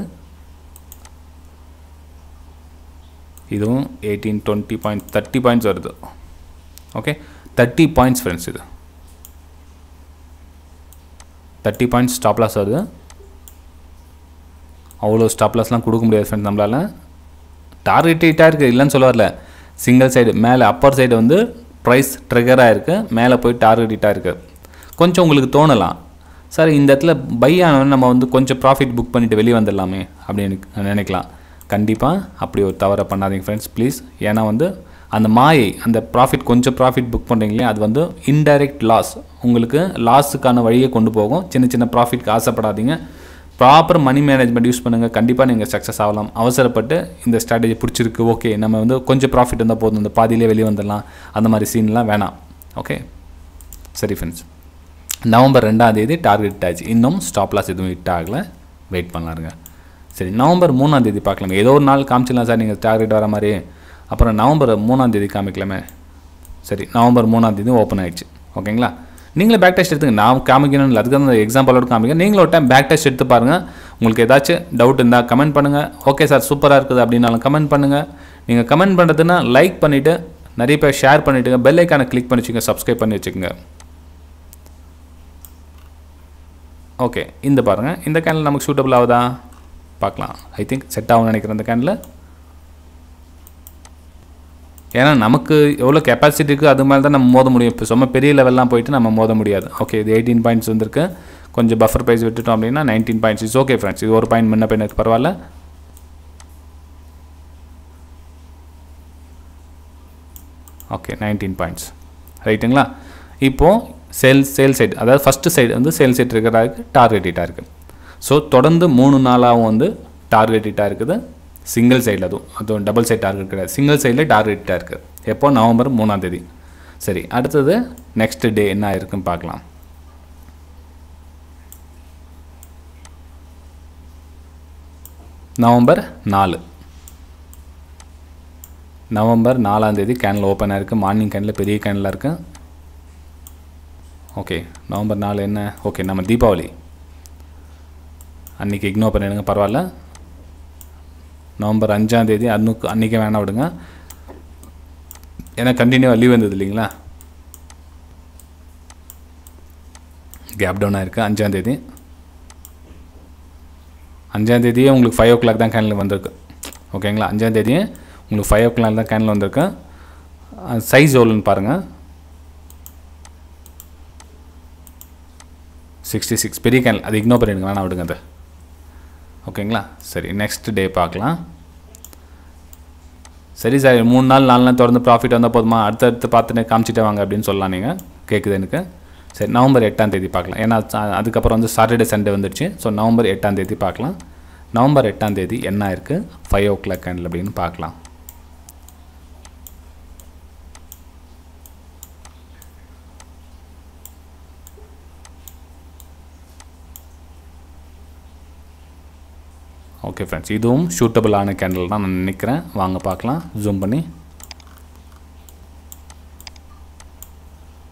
இதுவும் eighteen twenty point thirty points வருது ஓகே தேர்ட்டி பாயிண்ட்ஸ் ஃப்ரெண்ட்ஸ் இது தேர்ட்டி பாயிண்ட்ஸ் ஸ்டாப்லாஸ் வருது அவ்வளோ ஸ்டாப்லாஸ்லாம் கொடுக்க முடியாது ஃப்ரெண்ட்ஸ் நம்மளால் டார்கெட்டாக இருக்குது இல்லைன்னு சொல்லுவார்ல சிங்கிள் சைடு மேலே அப்பர் சைடு வந்து ப்ரைஸ் ட்ரிகராக இருக்குது மேலே போய் டார்கெட்டாக இருக்குது கொஞ்சம் உங்களுக்கு தோணலாம் சார் இந்த இடத்துல பை ஆனவன் நம்ம வந்து கொஞ்சம் ப்ராஃபிட் புக் பண்ணிவிட்டு வெளியே வந்துடலாமே அப்படின்னு நினைக்கலாம் கண்டிப்பாக அப்படி ஒரு தவறை பண்ணாதீங்க ஃப்ரெண்ட்ஸ் ப்ளீஸ் ஏன்னா வந்து அந்த மாயை அந்த ப்ராஃபிட் கொஞ்சம் ப்ராஃபிட் புக் பண்ணுறீங்களே அது வந்து இன்டைரக்ட் லாஸ் உங்களுக்கு லாஸுக்கான வழியை கொண்டு போகும் சின்ன சின்ன ப்ராஃபிட்க்கு ஆசைப்படாதீங்க ப்ராப்பர் மணி மேனேஜ்மெண்ட் யூஸ் பண்ணுங்கள் கண்டிப்பாக நீங்கள் சக்ஸஸ் ஆகலாம் அவசரப்பட்டு இந்த ஸ்ட்ராட்டஜி பிடிச்சிருக்கு ஓகே நம்ம வந்து கொஞ்சம் ப்ராஃபிட் இருந்தால் போதும் இந்த பாதியிலே வெளியே வந்துடலாம் அந்த மாதிரி சீன்லாம் வேணாம் ஓகே சரி ஃப்ரெண்ட்ஸ் நவம்பர் ரெண்டாம் தேதி டார்கெட் ஆச்சு இன்னும் ஸ்டாப் லாஸ் எதுவும் இட்டாகலை வெயிட் பண்ணலாருங்க சரி நவம்பர் மூணாம் தேதி பார்க்கலாமே ஏதோ ஒரு நாள் காமிச்சிடலாம் சார் நீங்கள் டார்கெட் வர மாதிரி அப்புறம் நவம்பர் மூணாம் தேதி காமிக்கலாமே சரி நவம்பர் மூணாம் தேதி ஓப்பன் ஆகிடுச்சு ஓகேங்களா நீங்களே பேக் டெஸ்ட் எடுத்துங்க நான் காமிக்கணும் இல்லை அதுக்கு அந்த எக்ஸாம்பிளோட காமிக்க நீங்களும் ஒரு டைம் பேக் டெஸ்ட் எடுத்து பாருங்கள் உங்களுக்கு ஏதாச்சும் டவுட் இருந்தால் கமெண்ட் பண்ணுங்கள் ஓகே சார் சூப்பராக இருக்குது அப்படின்னாலும் கமெண்ட் பண்ணுங்கள் நீங்கள் கமெண்ட் பண்ணுறதுன்னா லைக் பண்ணிவிட்டு நிறைய பேர் ஷேர் பண்ணிவிட்டுங்க பெல் ஐக்கானை கிளிக் பண்ணி வச்சுக்கோங்க சப்ஸ்கிரைப் பண்ணி வச்சுக்கோங்க ஓகே இந்த பாருங்கள் இந்த கேனல் நமக்கு சூட்டபிள் ஆகுதா பார்க்கலாம் ஐ திங்க் செட் ஆகும்னு நினைக்கிறேன் அந்த கேனில் ஏன்னா நமக்கு எவ்வளோ கெப்பாசிட்டி இருக்குது அது மாதிரி தான் நம்ம மோத முடியும் இப்போ சும்மா பெரிய லெவல்லாம் போயிட்டு நம்ம மோத முடியாது ஓகே இது எயிட்டீன் பாயிண்ட்ஸ் வந்திருக்கு கொஞ்சம் பஃபர் ப்ரைஸ் விட்டுட்டோம் அப்படின்னா nineteen points is okay friends இது ஒரு பாயிண்ட் முன்ன பின்ன பரவாயில்ல ஓகே நைன்டீன் பாயிண்ட்ஸ் ரைட்டுங்களா இப்போது சேல்ஸ் சேல் சைடு அதாவது ஃபஸ்ட்டு சைடு வந்து சேல் சைட் இருக்கிறதா இருக்குது டார்கெட் இருக்குது ஸோ தொடர்ந்து மூணு நாளாகவும் வந்து டார்கெட்டாக இருக்குது சிங்கிள் சைடில் அதுவும் அதுவும் டபுள் சைட் டார்கெட் கிடையாது சிங்கிள் சைடில் டார்கெட்டாக இருக்குது எப்போ நவம்பர் மூணாம் தேதி சரி அடுத்தது நெக்ஸ்ட் டே என்ன ஆயிருக்குன்னு பார்க்கலாம் நவம்பர் நாலு நவம்பர் நாலாம் தேதி கேனில் ஓப்பனாக இருக்குது மார்னிங் கேனலில் பெரிய கேனில் இருக்குது ஓகே நவம்பர் நாலு என்ன ஓகே நம்ம தீபாவளி அன்றைக்கி இக்னோர் பண்ணிடுங்க பரவாயில்ல நவம்பர் அஞ்சாந்தேதி அன்னுக்கு அன்றைக்கே வேணாம் விடுங்க ஏன்னா கண்டினியூவாக லீவ் வந்தது இல்லைங்களா கேப் டவுனாக இருக்குது அஞ்சாம் தேதியே உங்களுக்கு ஃபைவ் ஓ கிளாக் தான் கேனில் வந்திருக்கு ஓகேங்களா தேதியே உங்களுக்கு ஃபைவ் ஓ கிளாக் தான் கேனில் வந்திருக்கு சைஸ் எவ்வளோன்னு பாருங்கள் சிக்ஸ்டி சிக்ஸ் பெரிய கேனல் அது இக்னோர் பண்ணிடுங்க வேணாம் விடுங்க அதை ஓகேங்களா சரி நெக்ஸ்ட் டே பார்க்கலாம் சரி சார் மூணு நாள் நாலு நாள் தொடர்ந்து ப்ராஃபிட் வந்தால் போதுமா அடுத்தடுத்து பார்த்துட்டு காமிச்சிட்டே வாங்க அப்படின்னு சொல்லலாம் நீங்கள் கேட்குது எனக்கு சரி நவம்பர் எட்டாம் தேதி பார்க்கலாம் ஏன்னா அதுக்கப்புறம் வந்து சாட்டர்டே சண்டே வந்துடுச்சு ஸோ நவம்பர் எட்டாம் தேதி பார்க்கலாம் நவம்பர் எட்டாம் தேதி என்ன இருக்குது ஃபைவ் ஓ கிளாக் கேண்டில் அப்படின்னு பார்க்கலாம் ஓகே ஃப்ரெண்ட்ஸ் இதுவும் ஷூட்டபிளான கேண்டில் தான் நான் நினைக்கிறேன் வாங்க பார்க்கலாம் ஜூம் பண்ணி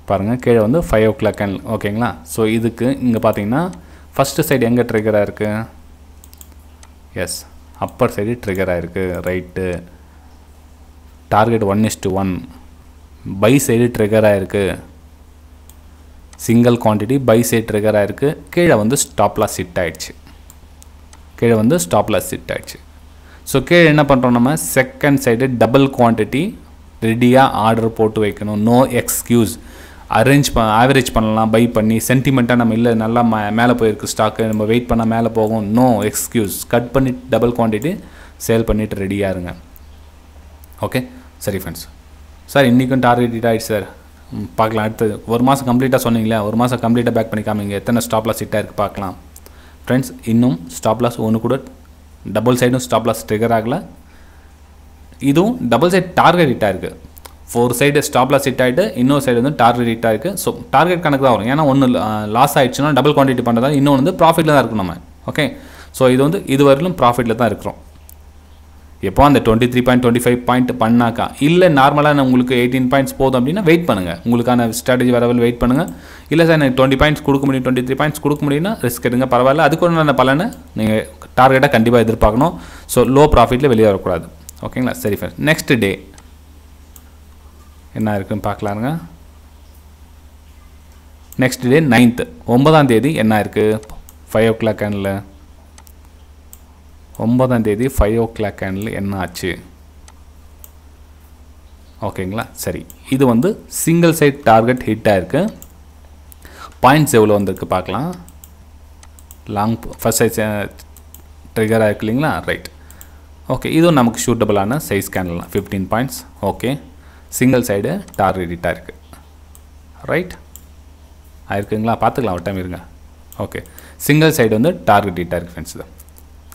பாருங்கள் கீழே வந்து ஃபைவ் ஓ கிளாக் கேண்டில் ஓகேங்களா ஸோ இதுக்கு இங்கே பார்த்தீங்கன்னா ஃபஸ்ட்டு சைடு எங்கே ட்ரிகராக இருக்குது எஸ் அப்பர் சைடு ட்ரிகராக இருக்குது right target one to one buy side ட்ரிகராக இருக்குது சிங்கிள் குவான்டிட்டி பை சைடு ட்ரிகராக இருக்குது கீழே வந்து ஸ்டாப்லாம் சிட் ஆகிடுச்சு கீழே வந்து ஸ்டாப்லாஸ் செட் ஹிட் ஆகிடுச்சு ஸோ கீழே என்ன பண்ணுறோம் நம்ம செகண்ட் சைடு டபுள் குவான்டிட்டி ரெடியாக ஆர்டர் போட்டு வைக்கணும் நோ எக்ஸ்கியூஸ் அரேஞ்ச் ப ஆவரேஜ் பண்ணலாம் பை பண்ணி சென்டிமெண்ட்டாக நம்ம இல்லை நல்லா மே மேலே போயிருக்கு ஸ்டாக்கு நம்ம வெயிட் பண்ணால் மேலே போகும் நோ எக்ஸ்கியூஸ் கட் பண்ணி டபுள் குவான்டிட்டி சேல் பண்ணிவிட்டு ரெடியாக இருங்க ஓகே சரி ஃப்ரெண்ட்ஸ் சார் இன்றைக்கும் டார்கெட் ஆகிடுச்சு சார் பார்க்கலாம் அடுத்தது ஒரு மாதம் கம்ப்ளீட்டாக சொன்னீங்களே ஒரு மாதம் கம்ப்ளீட்டாக பேக் பண்ணிக்காமல் இங்கே எத்தனை ஸ்டாப்லாம் சிட்டாக இருக்குது பார்க்கலாம் ஃப்ரெண்ட்ஸ் இன்னும் ಸ್ಟಾಪ್ ಲಾಸ್ ಓನು ಕೂಡ double side stop loss trigger ಆಗಲ್ಲ ಇದು ಡಬಲ್ ಸೈಡ್ டார்கெட் ஹிட்டாக இருக்குது four side stop loss hit ஆகிட்டு இன்னொரு சைடு வந்து டார்கெட் ஹிட்டாக இருக்குது ஸோ டார்கெட் கணக்கு தான் வரும் ஏன்னா ஒன்று லாஸ் ஆகிடுச்சுன்னா டபுள் குவான்டிட்டி பண்ணுறதா இன்னொன்று வந்து ப்ராஃபிட்டில் தான் இருக்கும் நம்ம ஓகே ஸோ இது வந்து இதுவரையிலும் ப்ராஃபிட்டில் தான் இருக்கிறோம் எப்போ அந்த twenty three point twenty five point பண்ணாக்கா இல்லை நார்மலாக உங்களுக்கு எயிட்டீன் பாயிண்ட்ஸ் போதும் அப்படின்னா வெயிட் பண்ணுங்கள் உங்களுக்கான ஸ்ட்ராட்டஜி வரவில் வெயிட் பண்ணுங்கள் இல்லை சார் எனக்கு டுவெண்ட்டி பாயிண்ட்ஸ் கொடுக்க முடியும் டுவெண்ட்டி த்ரீ பாயிண்ட்ஸ் கொடுக்க முடியும்னா ரிஸ்க் எடுங்க பரவாயில்ல அதுக்கு நான் பலனை நீங்கள் டார்கெட்டாக கண்டிப்பாக எதிர்பார்க்கணும் ஸோ லோ ப்ராஃபிட்டில் வெளியே வரக்கூடாது ஓகேங்களா சரி ஃபர்ஸ்ட் நெக்ஸ்ட் டே என்ன இருக்குன்னு பார்க்கலாருங்க நெக்ஸ்ட் டே நைன்த்து ஒன்பதாம் தேதி என்ன இருக்குது ஃபைவ் ஓ கிளாக் அண்டில் ஒன்பதாம் தேதி ஃபைவ் ஓ கிளாக் ஹேண்டில் என்ன ஆச்சு ஓகேங்களா சரி இது வந்து சிங்கிள் சைட் டார்கெட் ஹிட்டாக இருக்குது பாயிண்ட்ஸ் எவ்வளோ வந்திருக்கு பார்க்கலாம் லாங் ஃபஸ்ட் சைஸ் ட்ரிகராக இருக்கு இல்லைங்களா ரைட் ஓகே இதுவும் நமக்கு ஷூட்டபுளான size candle fifteen points okay single side target ஹிட்டாக இருக்குது ரைட் ஆயிருக்குங்களா பார்த்துக்கலாம் ஒரு டைம் இருங்க ஓகே சிங்கிள் சைடு வந்து டார்கெட் ஹிட்டாக இருக்குது ஃப்ரெண்ட்ஸ் தான்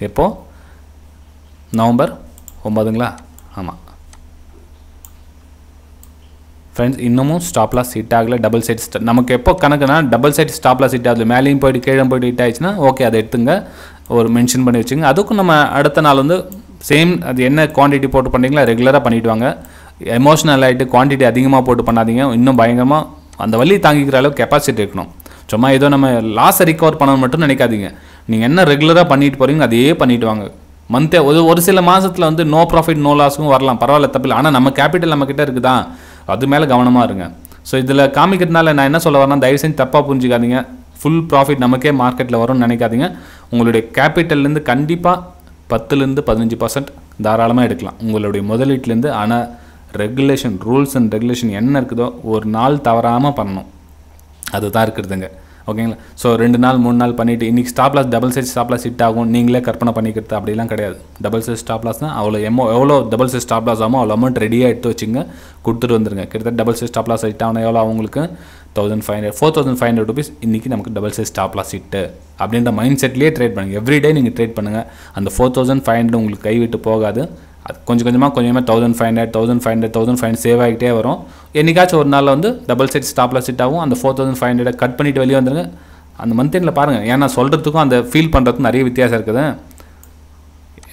எப்போது நவம்பர் ஒம்பதுங்களா ஆமாம் ஃப்ரெண்ட்ஸ் இன்னமும் ஸ்டாப்லாம் ஹிட் ஆகலை டபுள் சைட் ஸ்டா நமக்கு எப்போ கணக்குனா டபுள் சைட் ஸ்டாப்லாம் ஹிட் ஆகுது மேலேயும் போயிட்டு கீழே போயிட்டு ஹிட் ஆயிடுச்சுன்னா ஓகே அதை எடுத்துங்க ஒரு மென்ஷன் பண்ணி வச்சுங்க அதுக்கும் நம்ம அடுத்த நாள் வந்து சேம் அது என்ன குவான்டிட்டி போட்டு பண்ணிங்களா ரெகுலராக பண்ணிட்டு வாங்க எமோஷனல் ஆகிட்டு குவான்டிட்டி அதிகமாக போட்டு பண்ணாதீங்க இன்னும் பயங்கரமாக அந்த வழி தாங்கிக்கிற அளவுக்கு கெப்பாசிட்டி இருக்கணும் சும்மா ஏதோ நம்ம லாஸை ரிகவர் பண்ணணும் மட்டும் நினைக்காதீங்க நீங்கள் என்ன ரெகுலராக பண்ணிட்டு போகிறீங்க அதையே பண்ணிவிட்டு வாங்க மந்த் ஒரு ஒரு சில மாதத்தில் வந்து நோ ப்ராஃபிட் நோ லாஸுக்கும் வரலாம் பரவாயில்ல தப்பில்லை ஆனால் நம்ம கேபிட்டல் நம்மக்கிட்ட இருக்குதா அது மேலே கவனமாக இருங்க ஸோ இதில் காமிக்கிறதுனால நான் என்ன சொல்ல வரேன்னா தயவு செஞ்சு தப்பாக புரிஞ்சிக்காதீங்க ஃபுல் ப்ராஃபிட் நமக்கே மார்க்கெட்டில் வரும்னு நினைக்காதீங்க உங்களுடைய கேபிட்டல்லேருந்து கண்டிப்பாக பத்துலேருந்து பதினஞ்சு பர்சன்ட் தாராளமாக எடுக்கலாம் உங்களுடைய முதலீட்டிலேருந்து ஆனால் ரெகுலேஷன் ரூல்ஸ் அண்ட் ரெகுலேஷன் என்ன இருக்குதோ ஒரு நாள் தவறாமல் பண்ணணும் அதுதான் இருக்கிறதுங்க ஓகேங்களா ஸோ ரெண்டு நாள் மூணு நாள் பண்ணிவிட்டு இன்றைக்கி stop loss double size stop loss hit ஆகும் நீங்களே கற்பனை பண்ணிக்கிறது அப்படிலாம் கிடையாது டபுள் சைஸ் ஸ்டாப் லாஸ் தான் அவ்வளோ எமோ எவ்வளோ டபுள் சைஸ் ஸ்டாப் லாஸ் ஆகும் அவ்வளோ அமௌண்ட் ரெடியாக எடுத்து வச்சுங்க கொடுத்துட்டு வந்துருங்க கிட்டத்தட்ட double size stop loss hit ஆகணும் எவ்வளோ அவங்களுக்கு thousand five hundred four thousand five hundred rupees இன்றைக்கி நமக்கு double size stop loss hit அப்படின்ற மைண்ட் செட்லேயே ட்ரேட் பண்ணுங்கள் எவ்ரி டே நீங்கள் ட்ரேட் பண்ணுங்கள் அந்த ஃபோர் தௌசண்ட் ஃபைவ் ஹண்ட்ரட் உங்களுக்கு கைவிட்டு போகாது அது கொஞ்சம் கொஞ்சமாக கொஞ்சமாக thousand five hundred thousand five hundred thousand five save ஆகிட்டே வரும் என்றைக்காச்சும் ஒரு நாளில் வந்து டபுள் செட் ஸ்டாப்ல செட் ஆகும் அந்த four thousand five hundred cut பண்ணிவிட்டு வெளியே வந்துருங்க அந்த மந்த் எண்டில் பாருங்கள் ஏன்னா சொல்கிறதுக்கும் அந்த ஃபீல் பண்ணுறதுக்கும் நிறைய வித்தியாசம் இருக்குது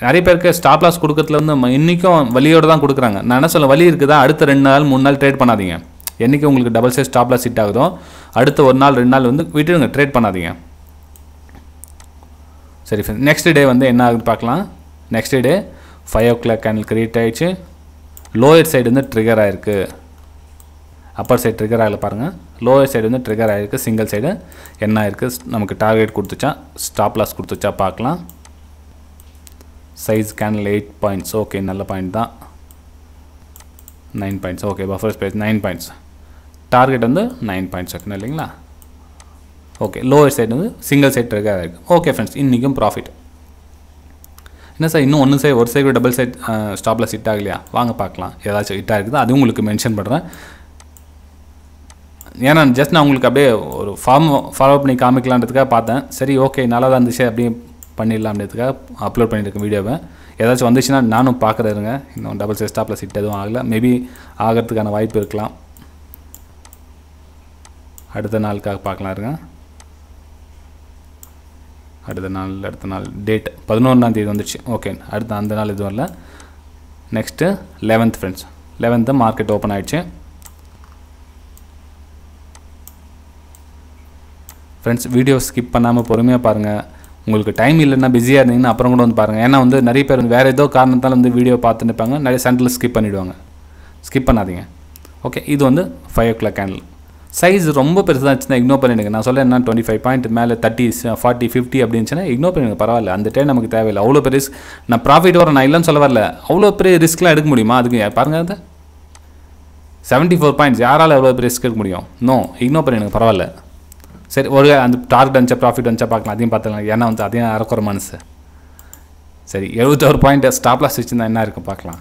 நிறைய பேருக்கு ஸ்டாப் லாஸ் கொடுக்கறதுல வந்து இன்றைக்கும் வழியோடு தான் கொடுக்குறாங்க நான் என்ன சொல்ல வழி இருக்குதா அடுத்த ரெண்டு நாள் மூணு நாள் ட்ரேட் பண்ணாதீங்க என்றைக்கு உங்களுக்கு டபுள் சைஸ் ஸ்டாப் லாஸ் சிட் ஆகுதோ அடுத்த ஒரு நாள் ரெண்டு நாள் வந்து விட்டுடுங்க ட்ரேட் பண்ணாதீங்க சரி ஃப்ரெண்ட் நெக்ஸ்ட் டே வந்து என்ன ஆகுது பார்க்கலாம் next day five o'clock candle create ஆகிடுச்சு லோயர் சைடு வந்து ட்ரிகர் ஆகிருக்கு அப்பர் சைடு ட்ரிகர் ஆகலை பாருங்கள் லோயர் சைடு வந்து ட்ரிகர் ஆகிருக்கு சிங்கிள் சைடு என்ன ஆயிருக்கு நமக்கு டார்கெட் கொடுத்துச்சா ஸ்டாப் லாஸ் கொடுத்துச்சா பார்க்கலாம் size candle eight points okay நல்ல பாயிண்ட் தான் nine points okay buffer space nine points target வந்து நைன் பாயிண்ட்ஸ் வைக்கணும் இல்லைங்களா ஓகே லோயர் சைடு வந்து சிங்கிள் சைட் ட்ரிகர் ஆகிருக்கு ஓகே ஃப்ரெண்ட்ஸ் இன்றைக்கும் ப்ராஃபிட் என்ன சார் இன்னும் ஒன்று சைட் ஒரு சைடு டபுள் சைட் ஸ்டாப்பில் ஹிட் ஆகலையா வாங்க பார்க்கலாம் ஏதாச்சும் ஹிட்டாக இருக்குது அதுவும் உங்களுக்கு மென்ஷன் பண்ணுறேன் ஏன்னா ஜஸ்ட் நான் உங்களுக்கு அப்படியே ஒரு ஃபார்ம் ஃபாலோ பண்ணி காமிக்கலான்றதுக்காக பார்த்தேன் சரி ஓகே நல்லா தான் இருந்துச்சு அப்படியே பண்ணிடலாம்ன்றதுக்காக அப்லோட் பண்ணியிருக்கேன் வீடியோவை ஏதாச்சும் வந்துச்சுன்னா நானும் பார்க்குறேருங்க இன்னும் டபுள் சைட் ஸ்டாப்பில் சிட் எதுவும் ஆகலை மேபி ஆகிறதுக்கான வாய்ப்பு இருக்கலாம் அடுத்த நாளுக்காக பார்க்கலாம் இருங்க அடுத்த நாள் அடுத்த நாள் டேட் பதினொன்றாம் தேதி வந்துடுச்சு ஓகே அடுத்த அந்த நாள் இது வரல next eleventh friends eleventh market open ஆகிடுச்சு ஃப்ரெண்ட்ஸ் வீடியோ ஸ்கிப் பண்ணாமல் பொறுமையாக பாருங்கள் உங்களுக்கு டைம் இல்லைன்னா பிஸியாக இருந்தீங்கன்னா அப்புறம் கூட வந்து பாருங்கள் ஏன்னா வந்து நிறைய பேர் வந்து வேறு ஏதோ காரணத்தால் வந்து வீடியோ பார்த்துட்டு இருப்பாங்க நிறைய சென்டரில் ஸ்கிப் பண்ணிவிடுவாங்க ஸ்கிப் பண்ணாதீங்க ஓகே இது வந்து five o'clock candle size ரொம்ப பெருசாக இருந்துச்சுன்னா இக்னோர் பண்ணிடுங்க நான் சொல்ல என்ன டுவெண்ட்டி ஃபைவ் பாயிண்ட் மேலே தேர்ட்டி ஃபார்ட்டி ஃபிஃப்டி சொன்னால் இக்னோர் பண்ணிடுங்க பரவாயில்ல அந்த டைம் நமக்கு தேவையில்லை அவ்வளோ பெரிய ரிஸ்க் நான் ப்ராஃபிட் வர நான் இல்லைன்னு சொல்ல வரல அவ்வளோ பெரிய ரிஸ்க்லாம் எடுக்க முடியுமா அதுக்கு பாருங்க அதை செவன்ட்டி ஃபோர் பாயிண்ட்ஸ் யாரால் எவ்வளோ பெரிய ரிஸ்க் எடுக்க முடியும் நோ இக்னோர் பண்ணிடுங்க பரவாயில்ல சரி ஒரு அந்த டார்கெட் வந்துச்சா ப்ராஃபிட் வந்துச்சா பார்க்கலாம் அதையும் பார்த்துக்கலாம் ஏன்னா வந்து அதையும் அறக்குற மனசு சரி எழுபத்தோரு பாயிண்ட்டு ஸ்டாப்லாஸ் வச்சுருந்தா என்ன இருக்குது பார்க்கலாம்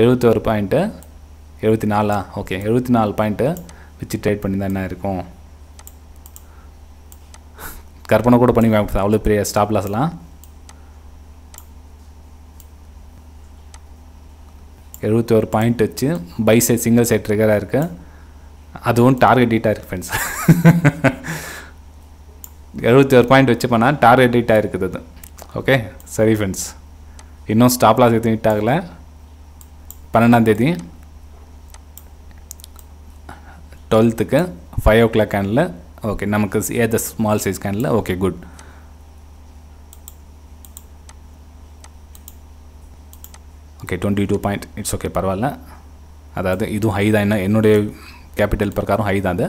எழுபத்தோரு பாயிண்ட்டு எழுபத்தி நாலா ஓகே எழுபத்தி நாலு பாயிண்ட்டு வச்சு ட்ரேட் பண்ணி தான் என்ன இருக்கும் கற்பனை கூட பண்ணி வாங்க அவ்வளோ பெரிய ஸ்டாப் லாஸ்லாம் எழுபத்தி ஒரு பாயிண்ட் வச்சு பை சைட் சிங்கிள் சைட் ட்ரிகராக இருக்குது அதுவும் டார்கெட் டீட்டாக இருக்குது ஃப்ரெண்ட்ஸ் எழுபத்தி ஒரு பாயிண்ட் வச்சு பண்ணால் டார்கெட் டீட்டாக இருக்குது அது ஓகே சரி ஃப்ரெண்ட்ஸ் இன்னும் ஸ்டாப் லாஸ் எதுவும் ஹீட் ஆகலை பன்னெண்டாந்தேதி டுவெல்த்துக்கு five o'clock candle okay நமக்கு ஏத small size candle okay good okay twenty two point it's okay பரவாயில்ல அதாவது இதுவும் ஹை தான் என்ன என்னுடைய கேபிட்டல் பிரகாரம் ஹை தான் அது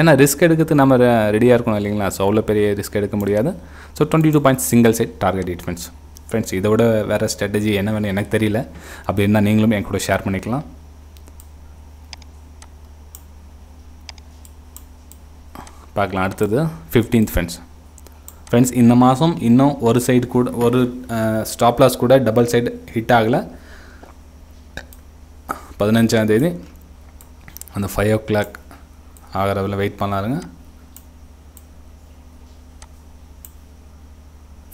ஏன்னா ரிஸ்க் எடுக்கிறது நம்ம ரெடியாக இருக்கணும் இல்லைங்களா ஸோ அவ்வளோ பெரிய ரிஸ்க் எடுக்க முடியாது so twenty two point single side target hit friends friends இதோட வேறு ஸ்ட்ராட்டஜி என்ன வேணும் எனக்கு தெரியல அப்படி நீங்களும் என் கூட ஷேர் பண்ணிக்கலாம் பார்க்கலாம் அடுத்தது ஃபிஃப்டீன்த் ஃப்ரெண்ட்ஸ் ஃப்ரெண்ட்ஸ் இந்த மாதம் இன்னும் ஒரு சைடு கூட ஒரு ஸ்டாப் லாஸ் கூட டபுள் சைடு ஹிட் ஆகலை பதினஞ்சாந்தேதி அந்த ஃபைவ் ஓ கிளாக் ஆகிறவில் வெயிட் பண்ணலாருங்க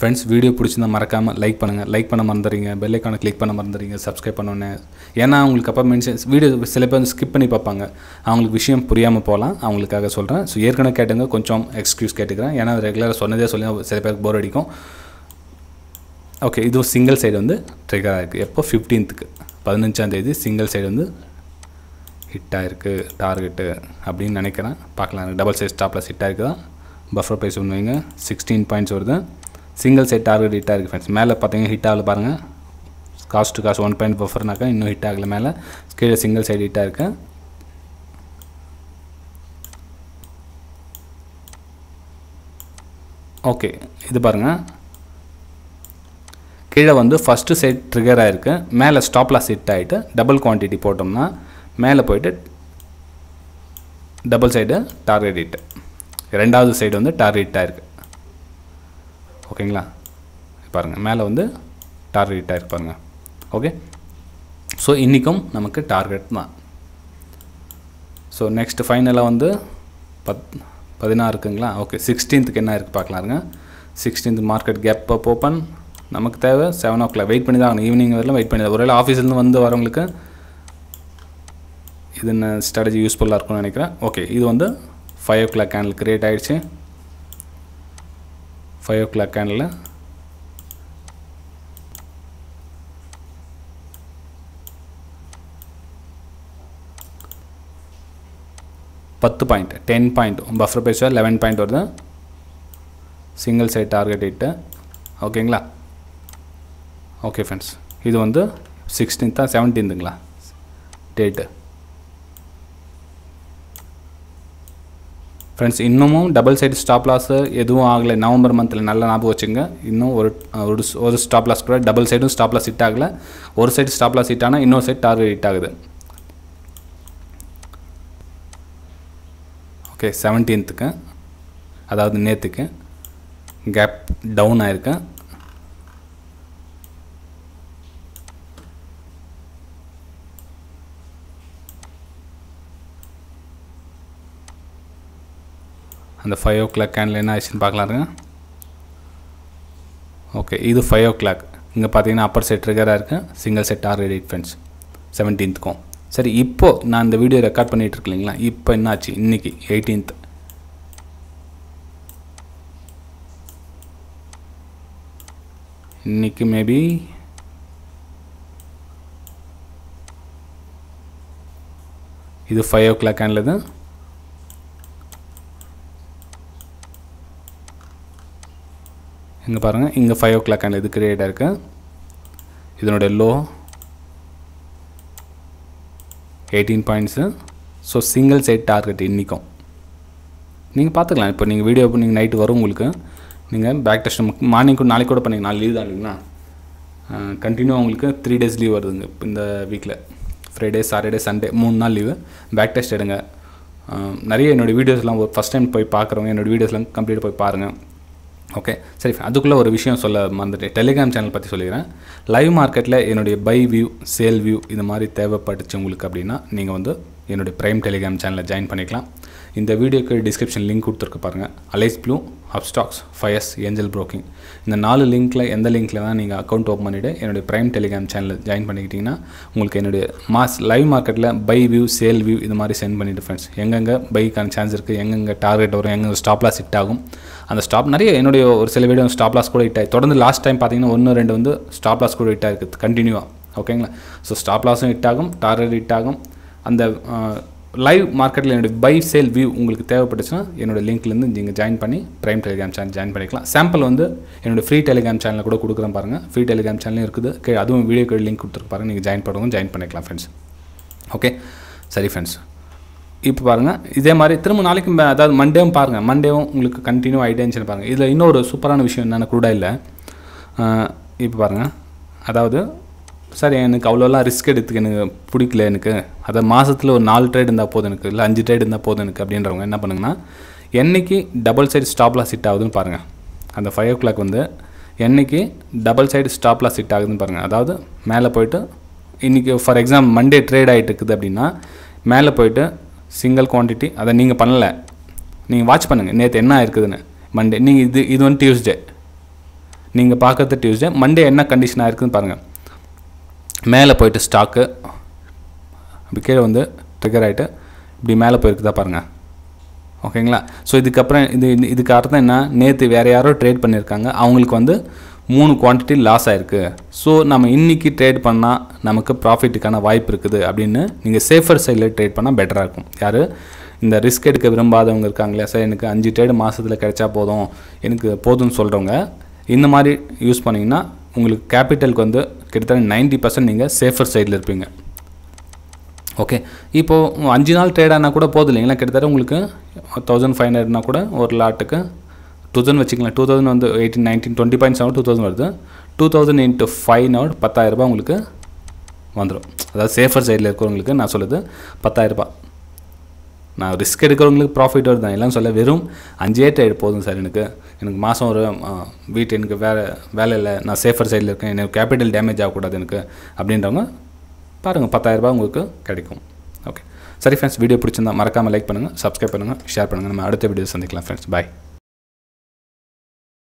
ஃப்ரெண்ட்ஸ் வீடியோ பிடிச்சிருந்தா மறக்காமல் லைக் பண்ணுங்கள் லைக் பண்ண மறந்துறீங்க பெல்லைக்கானை கிளிக் பண்ண மறந்துறீங்க சப்ஸ்கிரைப் பண்ணோன்னே ஏன்னா அவங்களுக்கு அப்போ மென்ஷன் வீடியோ சில பேர் ஸ்கிப் பண்ணி பார்ப்பாங்க அவங்களுக்கு விஷயம் புரியாமல் போகலாம் அவங்களுக்காக சொல்கிறேன் ஸோ ஏற்கனவே கேட்டுங்க கொஞ்சம் எக்ஸ்கியூஸ் கேட்டுக்கிறேன் ஏன்னா ரெகுலராக சொன்னதே சொல்லி சில பேருக்கு போர் அடிக்கும் ஓகே இது சிங்கிள் சைடு வந்து ட்ரிகராக இருக்குது எப்போ ஃபிஃப்டீன்த்துக்கு தேதி சிங்கிள் சைடு வந்து ஹிட்டாக இருக்குது டார்கெட்டு அப்படின்னு நினைக்கிறேன் பார்க்கலாம் டபுள் சைஸ் ஸ்டாப்பில் ஹிட்டாக இருக்குதா பஃபர் ப்ரைஸ் ஒன்று வைங்க சிக்ஸ்டீன் பாயிண்ட்ஸ் வருது சிங்கிள் சைட் டார்கெட் ஹிட் ஆகிருக்கு ஃப்ரெண்ட்ஸ் மேலே பார்த்தீங்கன்னா ஹிட் ஆகல பாருங்கள் cost to cost one point பஃபர்னாக்கா இன்னும் ஹிட் ஆகலை மேலே கீழே சிங்கிள் சைடு ஹிட்டாக இருக்குது ஓகே இது பாருங்கள் கீழே வந்து ஃபஸ்ட்டு சைட் ட்ரிகர் ஆகிருக்கு மேலே ஸ்டாப்லாஸ் ஹிட் ஆகிட்டு டபுள் குவான்டிட்டி போட்டோம்னா மேலே போயிட்டு டபுள் சைடு டார்கெட் ஹிட்டு ரெண்டாவது சைடு வந்து டார்கெட் ஆகிருக்கு ஓகேங்களா பாருங்கள் மேலே வந்து டார்கெட் ஆகிருக்கு ஓகே ஸோ இன்றைக்கும் நமக்கு டார்கெட் தான் ஸோ நெக்ஸ்ட் ஃபைனலாக வந்து பத் பதினாறு இருக்குங்களா ஓகே சிக்ஸ்டீன்த்துக்கு என்ன இருக்குது பார்க்கலாம் இருங்க sixteenth market gap up open நமக்கு தேவை செவன் ஓ கிளாக் வெயிட் பண்ணி தான் ஆகணும் ஈவினிங் வரலாம் வெயிட் பண்ணி தான் ஒருவேளை ஆஃபீஸ்லேருந்து வந்து வரவங்களுக்கு இது என்ன ஸ்ட்ராட்டஜி யூஸ்ஃபுல்லாக இருக்கும்னு நினைக்கிறேன் ஓகே இது வந்து five o'clock candle create ஆகிடுச்சு ஃபைவ் ஓ கிளாக் ஆனில் பத்து பாயிண்ட் டென் பாயிண்ட் பஃபர் பேசுவா லெவன் பாயிண்ட் வருது சிங்கிள் சைட் டார்கெட் இட்டு ஓகேங்களா ஓகே ஃப்ரெண்ட்ஸ் இது வந்து சிக்ஸ்டீன்த்தா செவன்டீன்த்துங்களா டேட்டு ஃப்ரெண்ட்ஸ் இன்னமும் டபுள் சைடு ஸ்டாப் லாஸு எதுவும் ஆகலை நவம்பர் மந்தில் நல்லா ஞாபகம் வச்சுங்க இன்னும் ஒரு ஒரு ஒரு ஸ்டாப் லாஸ் கூட டபுள் சைடும் ஸ்டாப் லாஸ் ஹிட் ஆகலை ஒரு சைடு ஸ்டாப் லாஸ் ஹிட் ஆனால் இன்னொரு சைடு டார்கெட் ஹிட் ஆகுது ஓகே செவன்டீன்த்துக்கு அதாவது நேற்றுக்கு கேப் டவுன் ஆயிருக்கேன் அந்த ஃபைவ் ஓ கிளாக் கேண்டில் என்ன ஆயிடுச்சுன்னு பார்க்கலாம் ஓகே இது ஃபைவ் ஓ கிளாக் இங்கே பார்த்தீங்கன்னா அப்பர் செட் ட்ரிகராக இருக்குது சிங்கிள் செட் ஆர் எடிட் ஃபென்ஸ் செவன்டீன்த்துக்கும் சரி இப்போது நான் இந்த வீடியோ ரெக்கார்ட் பண்ணிகிட்டு இருக்கு இல்லைங்களா இப்போ என்னாச்சு இன்றைக்கி எயிட்டீன்த் இன்றைக்கி மேபி இது ஃபைவ் ஓ கிளாக் ஆனது இங்கே பாருங்கள் இங்கே ஃபைவ் ஓ கிளாக் அண்ட் இது கிரியேட் ஆயிருக்கு இதனுடைய low eighteen points so single side target இன்றைக்கும் நீங்கள் பார்த்துக்கலாம் இப்போ நீங்கள் வீடியோ நீங்கள் நைட்டு வரும் உங்களுக்கு நீங்கள் பேக் டெஸ்ட் மார்னிங் கூட நாளைக்கு கூட பண்ணிங்க நாலு லீவ் தான் இல்லைங்களா கண்டினியூ உங்களுக்கு த்ரீ டேஸ் லீவ் வருதுங்க இந்த வீக்கில் ஃப்ரைடே சாட்டர்டே சண்டே மூணு நாள் லீவு பேக் டெஸ்ட் எடுங்க நிறைய என்னோடய வீடியோஸ்லாம் ஃபஸ்ட் டைம் போய் பார்க்குறவங்க என்னோடய வீடியோஸ்லாம் கம்ப்ளீட் போய் பாருங்கள் ஓகே சரி அதுக்குள்ளே ஒரு விஷயம் சொல்ல மறந்துட்டு டெலிகிராம் சேனல் பற்றி சொல்லிக்கிறேன் லைவ் மார்க்கெட்டில் என்னுடைய பை வியூ சேல் வியூ இது மாதிரி தேவைப்பட்டுச்சு உங்களுக்கு அப்படின்னா நீங்கள் வந்து என்னுடைய ப்ரைம் டெலிகிராம் சேனலில் ஜாயின் பண்ணிக்கலாம் இந்த வீடியோக்கு டிஸ்கிரிப்ஷன் லிங்க் கொடுத்துருக்கு பாருங்கள் Alice Blue Upstox Fyers Angel Broking இந்த நாலு லிங்க்கில் எந்த லிங்க்கில் தான் நீங்கள் அக்கௌண்ட் ஓப்பன் பண்ணிவிட்டு என்னுடைய ப்ரைம் டெலிகிராம் சேனலில் ஜாயின் பண்ணிக்கிட்டிங்கன்னா உங்களுக்கு என்னுடைய மாஸ் லைவ் மார்க்கெட்டில் பை வியூ சேல் வியூ இது மாதிரி சென்ட் பண்ணிவிட்டு ஃப்ரெண்ட்ஸ் எங்கெங்கே பைக்கான சான்ஸ் இருக்குது எங்கெங்கே டார்கெட் வரும் எங்கெங்கே ஸ்டாப்லாம் ஹிட் ஆகும் அந்த ஸ்டாப் நிறைய என்னுடைய ஒரு சில வீடியோ ஸ்டாப் லாஸ் கூட ஹிட் ஆகி தொடர்ந்து லாஸ்ட் டைம் பார்த்தீங்கன்னா ஒன்று ரெண்டு வந்து ஸ்டாப் லாஸ் கூட இட்டாக இருக்குது கண்டினியூவாக ஓகேங்களா ஸோ ஸ்டாப் லாஸும் ஹிட் ஆகும் டார்கெட் ஹிட் ஆகும் அந்த லைவ் மார்க்கெட்டில் என்னுடைய பை சேல் வியூ உங்களுக்கு தேவைப்பட்டுச்சுன்னா என்னோடய லிங்க்லேருந்து நீங்கள் ஜாயின் பண்ணி ப்ரைம் டெலிகிராம் சேனல் ஜாயின் பண்ணிக்கலாம் சாம்பிள் வந்து என்னோடய ஃப்ரீ டெலிகிராம் சேனலில் கூட கொடுக்குறேன் பாருங்கள் ஃப்ரீ டெலிகிராம் சேனலும் இருக்குது கே அதுவும் வீடியோ லிங்க் கொடுத்துருப்பாரு நீங்கள் ஜாயின் பண்ணுவோம் ஜாயின் பண்ணிக்கலாம் ஃப்ரெண்ட்ஸ் ஓகே சரி ஃப்ரெண்ட்ஸ் இப்போ பாருங்கள் இதே மாதிரி திரும்ப நாளைக்கு அதாவது மண்டேவும் பாருங்கள் மண்டேவும் உங்களுக்கு கண்டினியூ ஆகிட்டே பாருங்கள் இதில் இன்னொரு சூப்பரான விஷயம் என்னென்ன கூட இல்லை இப்போ பாருங்கள் அதாவது சார் எனக்கு அவ்வளோலாம் ரிஸ்க் எடுத்துக்க எனக்கு பிடிக்கல எனக்கு அதை மாதத்தில் ஒரு நாலு ட்ரேட் இருந்தால் போதும் எனக்கு இல்லை அஞ்சு ட்ரேட் இருந்தால் போதும் எனக்கு அப்படின்றவங்க என்ன பண்ணுங்கன்னா என்றைக்கு டபுள் சைடு ஸ்டாப்லாம் சிட் ஆகுதுன்னு பாருங்கள் அந்த ஃபைவ் ஓ கிளாக் வந்து என்றைக்கு டபுள் சைடு ஸ்டாப்லாம் சிட் ஆகுதுன்னு பாருங்கள் அதாவது மேலே போயிட்டு இன்றைக்கி ஃபார் எக்ஸாம்பிள் மண்டே ட்ரேட் ஆகிட்டு இருக்குது அப்படின்னா மேலே போயிட்டு சிங்கிள் குவான்டிட்டி அதை நீங்கள் பண்ணலை நீங்கள் வாட்ச் பண்ணுங்கள் நேற்று என்ன இருக்குதுன்னு மண்டே நீங்கள் இது இது வந்து டியூஸ்டே நீங்கள் பார்க்குறது டியூஸ்டே மண்டே என்ன கண்டிஷனாக இருக்குதுன்னு பாருங்கள் மேலே போயிட்டு ஸ்டாக்கு அப்படி கீழே வந்து ட்ரிகர் ஆகிட்டு இப்படி மேலே போயிருக்குதா பாருங்கள் ஓகேங்களா ஸோ இதுக்கப்புறம் இது இதுக்கு அர்த்தம் என்ன நேற்று வேறு யாரோ ட்ரேட் பண்ணியிருக்காங்க அவங்களுக்கு வந்து மூணு குவான்டிட்டி லாஸ் ஆகிருக்கு ஸோ நம்ம இன்றைக்கி ட்ரேட் பண்ணால் நமக்கு ப்ராஃபிட்டுக்கான வாய்ப்பு இருக்குது அப்படின்னு நீங்கள் சேஃபர் சைடில் ட்ரேட் பண்ணால் பெட்டராக இருக்கும் யார் இந்த ரிஸ்க் எடுக்க விரும்பாதவங்க இருக்காங்களே சார் எனக்கு அஞ்சு ட்ரேடு மாதத்தில் கிடைச்சா போதும் எனக்கு போதும்னு சொல்கிறவங்க இந்த மாதிரி யூஸ் பண்ணிங்கன்னா உங்களுக்கு கேபிட்டலுக்கு வந்து கிட்டத்தட்ட நைன்ட்டி பர்சன்ட் நீங்கள் சேஃபர் சைடில் இருப்பீங்க ஓகே இப்போது அஞ்சு நாள் ட்ரேட் ஆனால் கூட போதும் இல்லைங்களா கிட்டத்தட்ட உங்களுக்கு தௌசண்ட் ஃபைவ் ஹண்ட்ரட்னா கூட ஒரு லாட்டுக்கு டூ தௌசண்ட் வச்சுக்கலாம் டூ தௌசண்ட் வந்து eighteen nineteen twenty point seven two thousand வருது டூ தௌசண்ட் இன்ட்டு ஃபைவ் நவுட் பத்தாயிரரூபா உங்களுக்கு வந்துடும் அதாவது சேஃபர் சைடில் இருக்கிறவங்களுக்கு நான் சொல்லுது பத்தாயிரரூபா நான் ரிஸ்க் எடுக்கிறவங்களுக்கு ப்ராஃபிட் வருது எல்லாம் சொல்ல வெறும் அஞ்சே ட்ரேட் போதும் சார் எனக்கு எனக்கு மாதம் ஒரு வீட்டு எனக்கு வேறு வேலை இல்லை நான் சேஃபர் சைடில் இருக்கேன் எனக்கு கேபிட்டல் டேமேஜ் ஆகக்கூடாது எனக்கு அப்படின்றவங்க பாருங்கள் பத்தாயிரரூபா உங்களுக்கு கிடைக்கும் ஓகே சரி ஃப்ரெண்ட்ஸ் வீடியோ பிடிச்சிருந்தா மறக்காமல் லைக் பண்ணுங்கள் சப்ஸ்கிரைப் பண்ணுங்கள் ஷேர் பண்ணுங்கள் நம்ம அடுத்த வீடியோ சந்திக்கலாம் ஃப்ரெண்ட்ஸ் பாய்